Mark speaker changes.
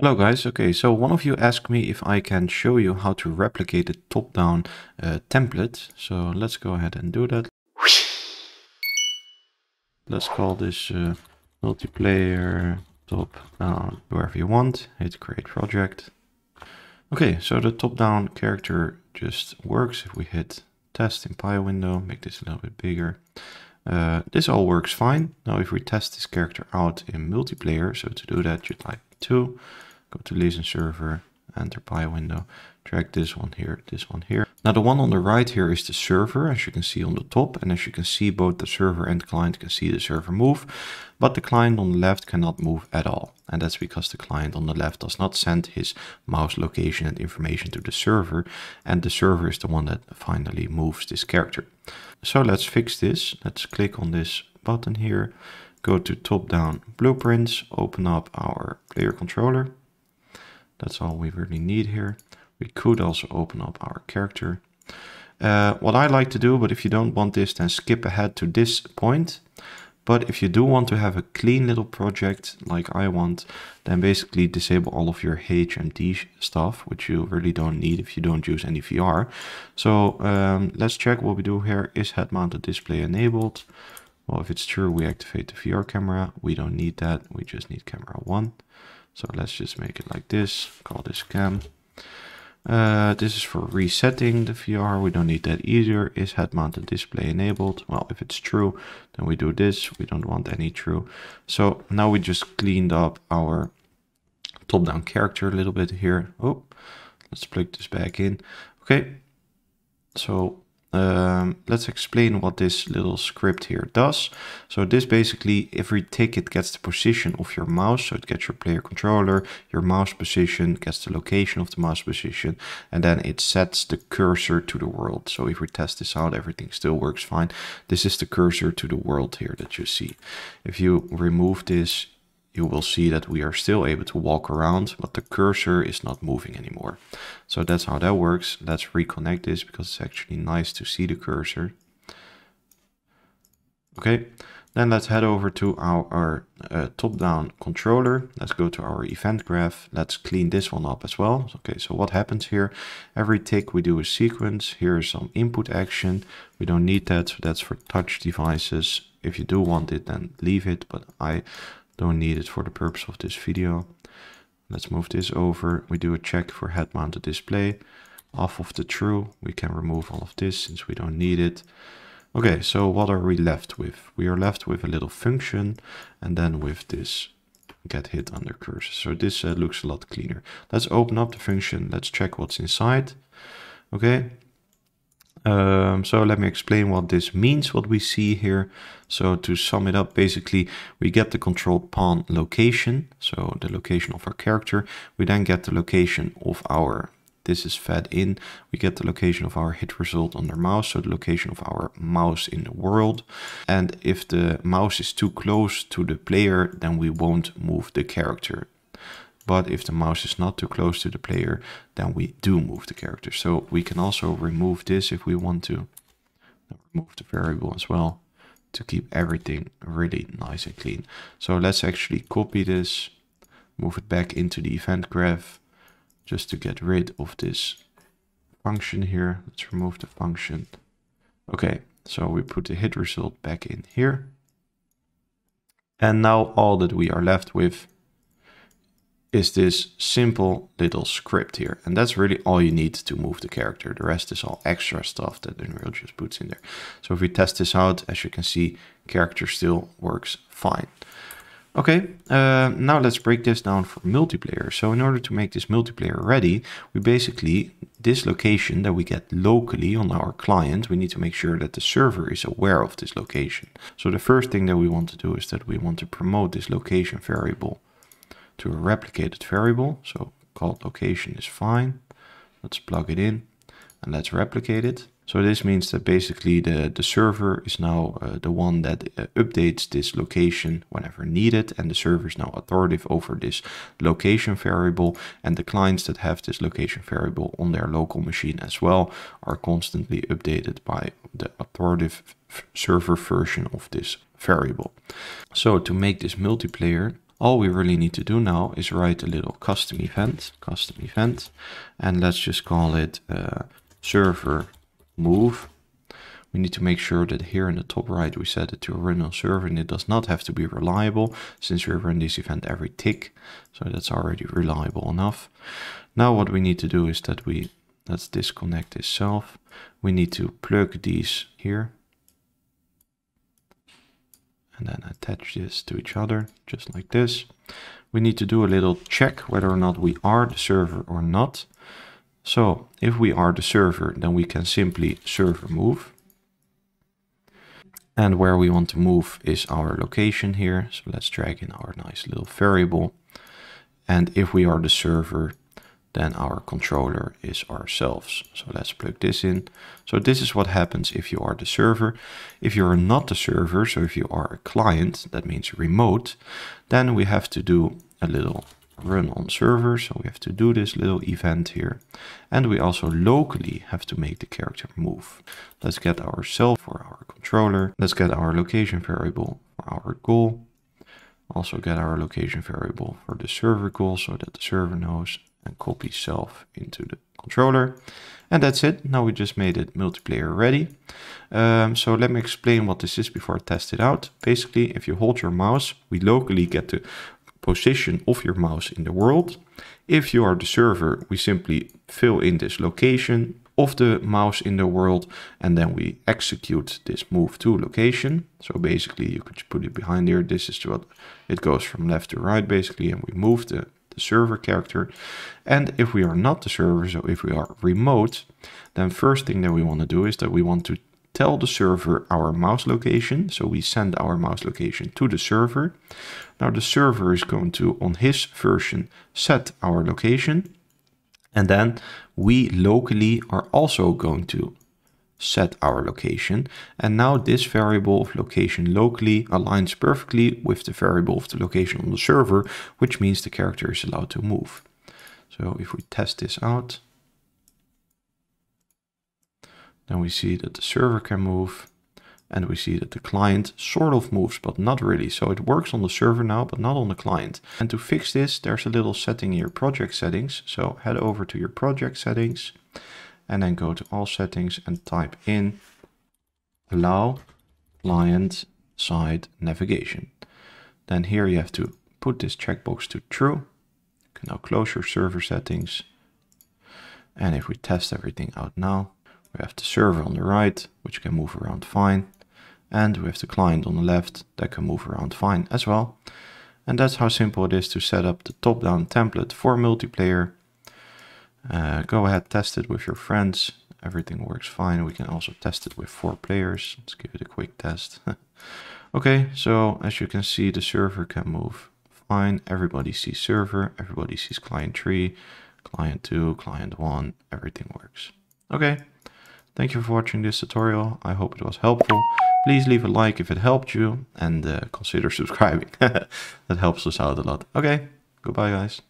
Speaker 1: Hello guys, okay, so one of you asked me if I can show you how to replicate a top-down uh, template. So let's go ahead and do that. Let's call this uh, multiplayer top-down wherever you want, hit create project. Okay, so the top-down character just works. If we hit test in PI window, make this a little bit bigger. Uh, this all works fine. Now if we test this character out in multiplayer, so to do that you would like 2 go to Listen server, enter PI window, drag this one here, this one here. Now the one on the right here is the server, as you can see on the top, and as you can see both the server and client can see the server move, but the client on the left cannot move at all. And that's because the client on the left does not send his mouse location and information to the server, and the server is the one that finally moves this character. So let's fix this. Let's click on this button here, go to top-down blueprints, open up our player controller, that's all we really need here. We could also open up our character. Uh, what I like to do, but if you don't want this, then skip ahead to this point. But if you do want to have a clean little project like I want, then basically disable all of your HMD stuff, which you really don't need if you don't use any VR. So um, let's check what we do here. Is head mounted display enabled? Well, if it's true, we activate the VR camera. We don't need that. We just need camera one. So let's just make it like this, call this cam. Uh, this is for resetting the VR, we don't need that either. Is head mounted display enabled? Well, if it's true, then we do this, we don't want any true. So now we just cleaned up our top down character a little bit here. Oh, let's plug this back in. Okay, so um, let's explain what this little script here does. So this basically, every ticket gets the position of your mouse. So it gets your player controller, your mouse position, gets the location of the mouse position, and then it sets the cursor to the world. So if we test this out, everything still works fine. This is the cursor to the world here that you see. If you remove this, you will see that we are still able to walk around, but the cursor is not moving anymore. So that's how that works. Let's reconnect this because it's actually nice to see the cursor. Okay, then let's head over to our, our uh, top-down controller. Let's go to our event graph. Let's clean this one up as well. Okay, so what happens here? Every tick we do a sequence. Here is some input action. We don't need that, so that's for touch devices. If you do want it, then leave it, but I don't need it for the purpose of this video. Let's move this over. We do a check for head mounted display. Off of the true, we can remove all of this since we don't need it. Okay, so what are we left with? We are left with a little function and then with this get hit under cursor. So this uh, looks a lot cleaner. Let's open up the function. Let's check what's inside. Okay, um, so let me explain what this means, what we see here. So to sum it up, basically we get the control pawn location, so the location of our character. We then get the location of our, this is fed in, we get the location of our hit result on our mouse, so the location of our mouse in the world. And if the mouse is too close to the player, then we won't move the character but if the mouse is not too close to the player, then we do move the character. So we can also remove this if we want to. Remove the variable as well to keep everything really nice and clean. So let's actually copy this, move it back into the event graph just to get rid of this function here. Let's remove the function. Okay, so we put the hit result back in here. And now all that we are left with is this simple little script here. And that's really all you need to move the character. The rest is all extra stuff that Unreal just puts in there. So if we test this out, as you can see, character still works fine. Okay, uh, now let's break this down for multiplayer. So in order to make this multiplayer ready, we basically, this location that we get locally on our client, we need to make sure that the server is aware of this location. So the first thing that we want to do is that we want to promote this location variable to a replicated variable. So called location is fine. Let's plug it in and let's replicate it. So this means that basically the, the server is now uh, the one that uh, updates this location whenever needed. And the server is now authoritative over this location variable. And the clients that have this location variable on their local machine as well are constantly updated by the authoritative server version of this variable. So to make this multiplayer, all we really need to do now is write a little custom event, custom event, and let's just call it uh, server move. We need to make sure that here in the top right, we set it to run on server and it does not have to be reliable since we run this event every tick. So that's already reliable enough. Now what we need to do is that we, let's disconnect this self. We need to plug these here and then attach this to each other just like this. We need to do a little check whether or not we are the server or not. So if we are the server, then we can simply server move. And where we want to move is our location here. So let's drag in our nice little variable. And if we are the server, then our controller is ourselves. So let's plug this in. So this is what happens if you are the server. If you are not the server, so if you are a client, that means remote, then we have to do a little run on server. So we have to do this little event here. And we also locally have to make the character move. Let's get ourselves for our controller. Let's get our location variable for our goal. Also get our location variable for the server goal so that the server knows and copy self into the controller. And that's it. Now we just made it multiplayer ready. Um, so let me explain what this is before I test it out. Basically, if you hold your mouse, we locally get the position of your mouse in the world. If you are the server, we simply fill in this location of the mouse in the world and then we execute this move to location. So basically you could put it behind here. This is what it goes from left to right basically and we move the server character. And if we are not the server, so if we are remote, then first thing that we want to do is that we want to tell the server our mouse location. So we send our mouse location to the server. Now the server is going to, on his version, set our location. And then we locally are also going to set our location. And now this variable of location locally aligns perfectly with the variable of the location on the server, which means the character is allowed to move. So if we test this out, then we see that the server can move and we see that the client sort of moves, but not really. So it works on the server now, but not on the client. And to fix this, there's a little setting in your project settings. So head over to your project settings and then go to all settings and type in allow client side navigation. Then here you have to put this checkbox to true. You can now close your server settings. And if we test everything out now, we have the server on the right, which can move around fine. And we have the client on the left that can move around fine as well. And that's how simple it is to set up the top-down template for multiplayer uh, go ahead, test it with your friends. Everything works fine. We can also test it with four players. Let's give it a quick test. okay, so as you can see, the server can move fine. Everybody sees server, everybody sees client tree, client two, client one, everything works. Okay, thank you for watching this tutorial. I hope it was helpful. Please leave a like if it helped you and uh, consider subscribing. that helps us out a lot. Okay, goodbye guys.